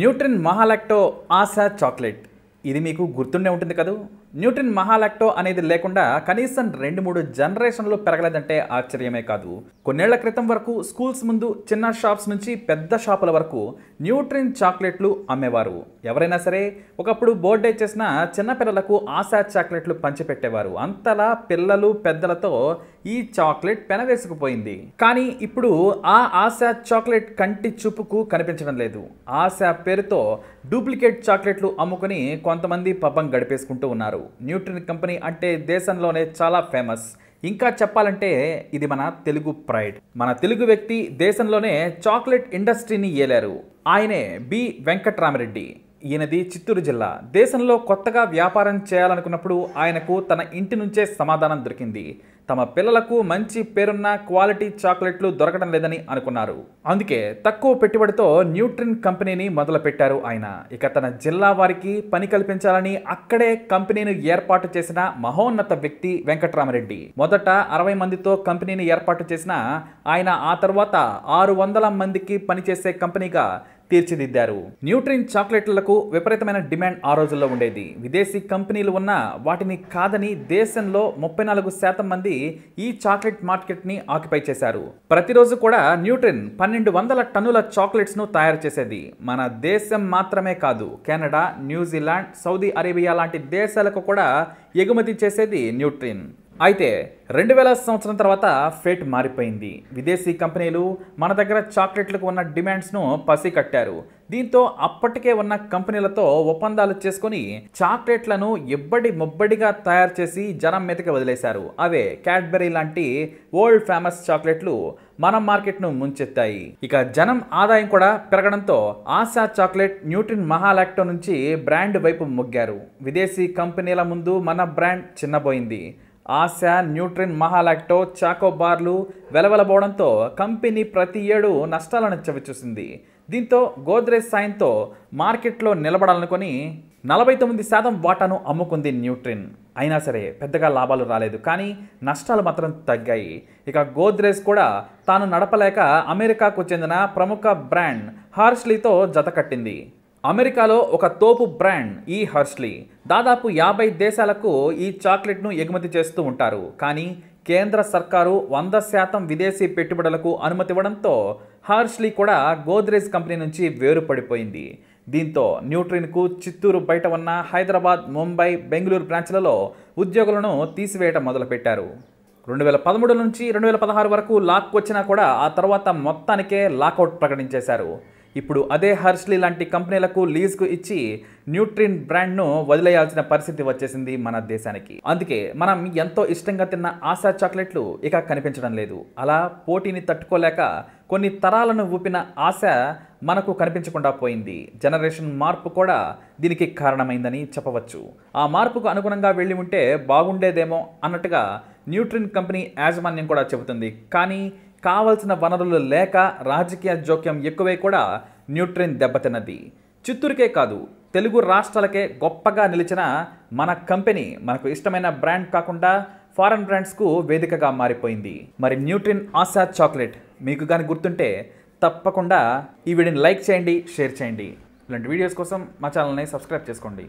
Nutrine మహాలాక్టో ASHA chocolate ఇది మీకు గుర్తుండే ఉంటుంది కదా న్యూట్రిన్ మహాలాక్టో అనేది లేకుండా కనీసం రెండు మూడు జనరేషన్లు పెరగలేదంటే ఆశ్చర్యమే కాదు కొన్నేళ్ల క్రితం వరకు స్కూల్స్ ముందు చిన్న షాప్స్ నుంచి పెద్ద షాపుల వరకు న్యూట్రిన్ చాక్లెట్లు అమ్మేవారు ఎవరైనా సరే ఒకప్పుడు బర్త్డే చేసిన చిన్నపిల్లలకు ఆశా చాక్లెట్లు పంచిపెట్టేవారు అంతలా పిల్లలు పెద్దలతో ఈ చాక్లెట్ పెనవేసుకుపోయింది కానీ ఇప్పుడు ఆ ఆశా చాక్లెట్ కంటి చూపుకు కనిపించడం లేదు ఆశా పేరుతో డూప్లికేట్ చాక్లెట్లు అమ్ముకుని కొంతమంది పబ్బం గడిపేసుకుంటూ ఉన్నారు న్యూట్రిన్ కంపెనీ అంటే దేశంలోనే చాలా ఫేమస్ ఇంకా చెప్పాలంటే ఇది మన తెలుగు ప్రైడ్ మన తెలుగు వ్యక్తి దేశంలోనే చాక్లెట్ ఇండస్ట్రీని ఏలారు ఆయనే బి వెంకట్రామరెడ్డి ఈయనది చిత్తూరు జిల్లా దేశంలో కొత్తగా వ్యాపారం చేయాలనుకున్నప్పుడు ఆయనకు తన ఇంటి నుంచే సమాధానం దొరికింది తమ పిల్లలకు మంచి పేరున్న క్వాలిటీ చాక్లెట్లు దొరకడం లేదని అనుకున్నారు అందుకే తక్కువ పెట్టుబడితో న్యూట్రిన్ కంపెనీని మొదలుపెట్టారు ఆయన ఇక తన జిల్లా వారికి పని కల్పించాలని అక్కడే కంపెనీని ఏర్పాటు చేసిన మహోన్నత వ్యక్తి వెంకట్రామరెడ్డి మొదట అరవై మందితో కంపెనీని ఏర్పాటు చేసిన ఆయన ఆ తర్వాత ఆరు వందల మందికి పనిచేసే కంపెనీగా తీర్చిదిద్దారు న్యూట్రిన్ చాక్లెట్లకు విపరీతమైన డిమాండ్ ఆ రోజుల్లో ఉండేది విదేశీ కంపెనీలు ఉన్నా వాటిని కాదని దేశంలో ముప్పై నాలుగు శాతం మంది ఈ చాక్లెట్ మార్కెట్ని ఆక్యుపై చేశారు ప్రతిరోజు కూడా న్యూట్రిన్ పన్నెండు వందల టన్నుల చాక్లెట్స్ను తయారు చేసేది మన దేశం మాత్రమే కాదు కెనడా న్యూజిలాండ్ సౌదీ అరేబియా లాంటి దేశాలకు కూడా ఎగుమతి చేసేది న్యూట్రిన్ అయితే రెండు వేల సంవత్సరం తర్వాత ఫేట్ మారిపోయింది విదేశీ కంపెనీలు మన దగ్గర చాక్లెట్లకు ఉన్న డిమాండ్స్ను పసికట్టారు దీంతో అప్పటికే ఉన్న కంపెనీలతో ఒప్పందాలు చేసుకుని చాక్లెట్లను ఎబ్బడి మొబ్బడిగా తయారు చేసి జనం మీదకి వదిలేశారు అవే క్యాడ్బెరీ లాంటి వరల్డ్ ఫేమస్ చాక్లెట్లు మన మార్కెట్ను ముంచెత్తాయి ఇక జనం ఆదాయం కూడా పెరగడంతో ఆశా చాక్లెట్ న్యూట్రిన్ మహాలాక్టో నుంచి బ్రాండ్ వైపు మొగ్గారు విదేశీ కంపెనీల ముందు మన బ్రాండ్ చిన్నబోయింది ఆశా న్యూట్రిన్ మహాలాక్టో చాకోబార్లు వెలవెలబోవడంతో కంపెనీ ప్రతి ఏడు నష్టాలను చవిచూసింది దీంతో గోద్రేజ్ సాయంతో మార్కెట్లో నిలబడాలనుకొని నలభై తొమ్మిది శాతం వాటాను అమ్ముకుంది న్యూట్రిన్ అయినా సరే పెద్దగా లాభాలు రాలేదు కానీ నష్టాలు మాత్రం తగ్గాయి ఇక గోద్రేజ్ కూడా తాను నడపలేక అమెరికాకు చెందిన ప్రముఖ బ్రాండ్ హార్స్లీతో జత కట్టింది అమెరికాలో ఒక తోపు బ్రాండ్ ఈ హర్స్లీ దాదాపు యాభై దేశాలకు ఈ చాక్లెట్ను ఎగుమతి చేస్తూ ఉంటారు కానీ కేంద్ర సర్కారు వంద శాతం విదేశీ పెట్టుబడులకు అనుమతి ఇవ్వడంతో హార్స్లీ కూడా గోద్రేజ్ కంపెనీ నుంచి వేరుపడిపోయింది దీంతో న్యూట్రిన్కు చిత్తూరు బయట ఉన్న హైదరాబాద్ ముంబై బెంగళూరు బ్రాంచ్లలో ఉద్యోగులను తీసివేయటం మొదలుపెట్టారు రెండు వేల పదమూడు నుంచి రెండు వేల పదహారు వరకు లాక్ వచ్చినా కూడా ఆ తర్వాత మొత్తానికే లాకౌట్ ప్రకటించేశారు ఇప్పుడు అదే హర్ష్లీ లాంటి కంపెనీలకు లీజ్కు ఇచ్చి న్యూట్రిన్ బ్రాండ్ను వదిలేయాల్సిన పరిస్థితి వచ్చేసింది మన దేశానికి అందుకే మనం ఎంతో ఇష్టంగా తిన్న ఆశా చాక్లెట్లు ఇక కనిపించడం లేదు అలా పోటీని తట్టుకోలేక కొన్ని తరాలను ఊపిన ఆశ మనకు కనిపించకుండా పోయింది జనరేషన్ మార్పు కూడా దీనికి కారణమైందని చెప్పవచ్చు ఆ మార్పుకు అనుగుణంగా వెళ్ళి ఉంటే బాగుండేదేమో అన్నట్టుగా న్యూట్రిన్ కంపెనీ యాజమాన్యం కూడా చెబుతుంది కానీ కావలసిన వనరులు లేక రాజకీయ జోక్యం ఎక్కువై కూడా న్యూట్రిన్ దెబ్బతిన్నది చిత్తూరుకే కాదు తెలుగు రాష్ట్రాలకే గొప్పగా నిలిచిన మన కంపెనీ మనకు ఇష్టమైన బ్రాండ్ కాకుండా ఫారెన్ బ్రాండ్స్కు వేదికగా మారిపోయింది మరి న్యూట్రిన్ ఆశా చాక్లెట్ మీకు కానీ గుర్తుంటే తప్పకుండా ఈ వీడియోని లైక్ చేయండి షేర్ చేయండి ఇలాంటి వీడియోస్ కోసం మా ఛానల్ని సబ్స్క్రైబ్ చేసుకోండి